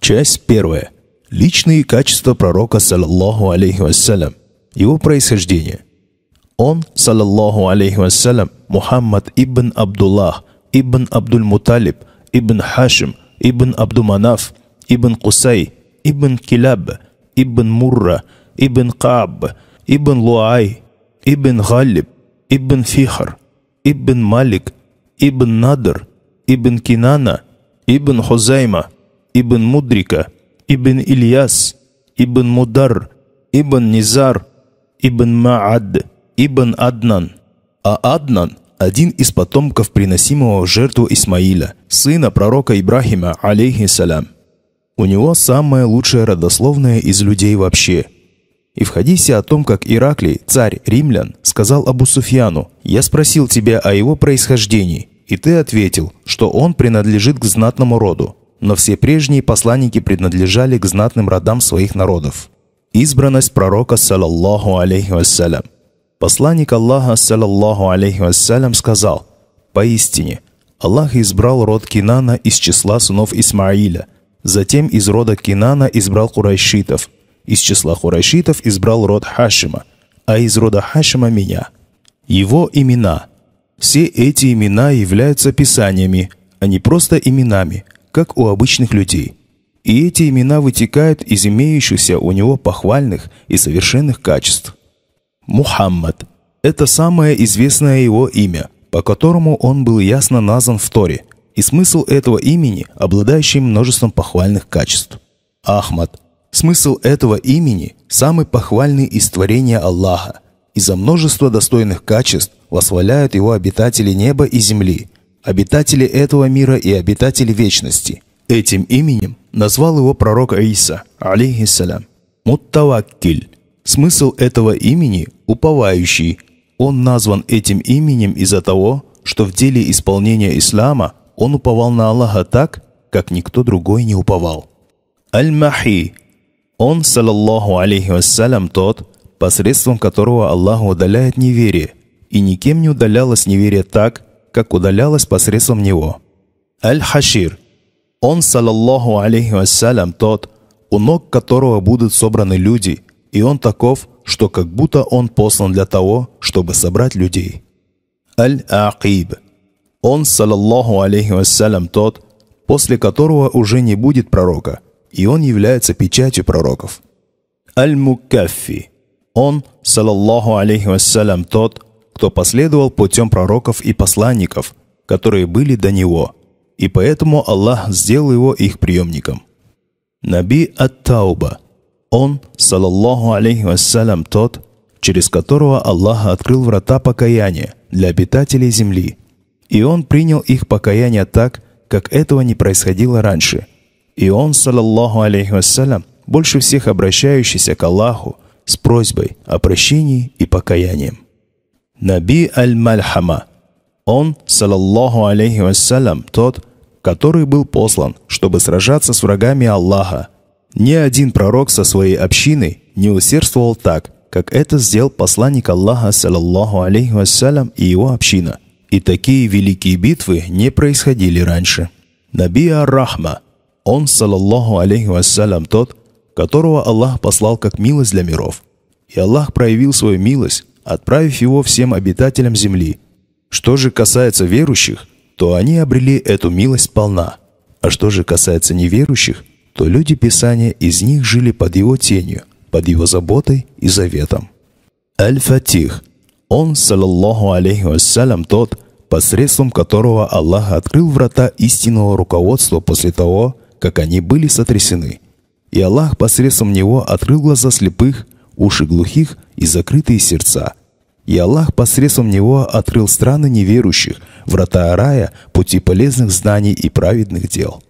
Часть первая. Личные качества пророка, саллаллаху алейхи вассалям. Его происхождение. Он, саллаллаху алейхи вассалям, Мухаммад ибн Абдуллах, ибн Абдуль-Муталиб, ибн Хашим, ибн Абдуманаф, ибн Кусай, ибн Килаб, ибн Мурра, ибн Кааб, ибн Луай, ибн Галиб, ибн Фихр ибн Малик, ибн Надр, ибн Кинана, ибн Хузайма – Ибн Мудрика, Ибн Ильяс, Ибн Мудар, Ибн Низар, Ибн Маад, Ибн Аднан. А Аднан – один из потомков приносимого жертву Исмаиля, сына пророка Ибрахима, алейхиссалям. У него самое лучшее родословное из людей вообще – и в хадисе о том, как Ираклий, царь римлян, сказал Абу Суфьяну, «Я спросил тебя о его происхождении, и ты ответил, что он принадлежит к знатному роду но все прежние посланники принадлежали к знатным родам своих народов. Избранность пророка, саллаллаху алейхи вассалям. Посланник Аллаха, саллаллаху алейхи вассалям, сказал, «Поистине, Аллах избрал род Кинана из числа сынов Исмаиля, затем из рода Кинана избрал Курайшитов, из числа хурайшитов избрал род Хашима, а из рода Хашима – меня. Его имена. Все эти имена являются писаниями, а не просто именами – как у обычных людей. И эти имена вытекают из имеющихся у него похвальных и совершенных качеств. Мухаммад – это самое известное его имя, по которому он был ясно назван в Торе, и смысл этого имени, обладающий множеством похвальных качеств. Ахмад – смысл этого имени – самый похвальный из творения Аллаха, и за множество достойных качеств восхваляют его обитатели неба и земли – обитатели этого мира и обитатели вечности. Этим именем назвал его пророк Иса, алейхиссалям, Муттаваккиль. Смысл этого имени – уповающий. Он назван этим именем из-за того, что в деле исполнения ислама он уповал на Аллаха так, как никто другой не уповал. Аль-Махи. Он, саллаллаху алейхи вассалям, тот, посредством которого Аллах удаляет неверие, и никем не удалялось неверие так, как удалялась посредством него. Аль-Хашир. Он, саллаллаху алейхи вассалям, тот, у ног которого будут собраны люди, и он таков, что как будто он послан для того, чтобы собрать людей. Аль-Аакиб. Он, саллаллаху алейхи вассалям, тот, после которого уже не будет пророка, и он является печатью пророков. Аль-Мукаффи. Он, саллаллаху алейхи вассалям, тот, кто последовал путем пророков и посланников, которые были до него, и поэтому Аллах сделал его их приемником. Наби Ат-Тауба. Он, салаллаху алейхи вассалям, тот, через которого Аллах открыл врата покаяния для обитателей земли. И он принял их покаяние так, как этого не происходило раньше. И он, салаллаху алейхи вассалям, больше всех обращающийся к Аллаху с просьбой о прощении и покаянием. Наби Аль-Мальхама. Он, салаллаху алейхи вассалям, тот, который был послан, чтобы сражаться с врагами Аллаха. Ни один пророк со своей общиной не усердствовал так, как это сделал посланник Аллаха, салаллаху алейхи вассалям, и его община. И такие великие битвы не происходили раньше. Наби Ар-Рахма. Он, салаллаху алейхи вассалям, тот, которого Аллах послал как милость для миров. И Аллах проявил свою милость, отправив его всем обитателям земли. Что же касается верующих, то они обрели эту милость полна. А что же касается неверующих, то люди Писания из них жили под его тенью, под его заботой и заветом. Аль-Фатих. Он, саллаллаху алейхи вассалям, тот, посредством которого Аллах открыл врата истинного руководства после того, как они были сотрясены. И Аллах посредством него открыл глаза слепых, уши глухих и закрытые сердца – и Аллах посредством него открыл страны неверующих, врата рая, пути полезных знаний и праведных дел.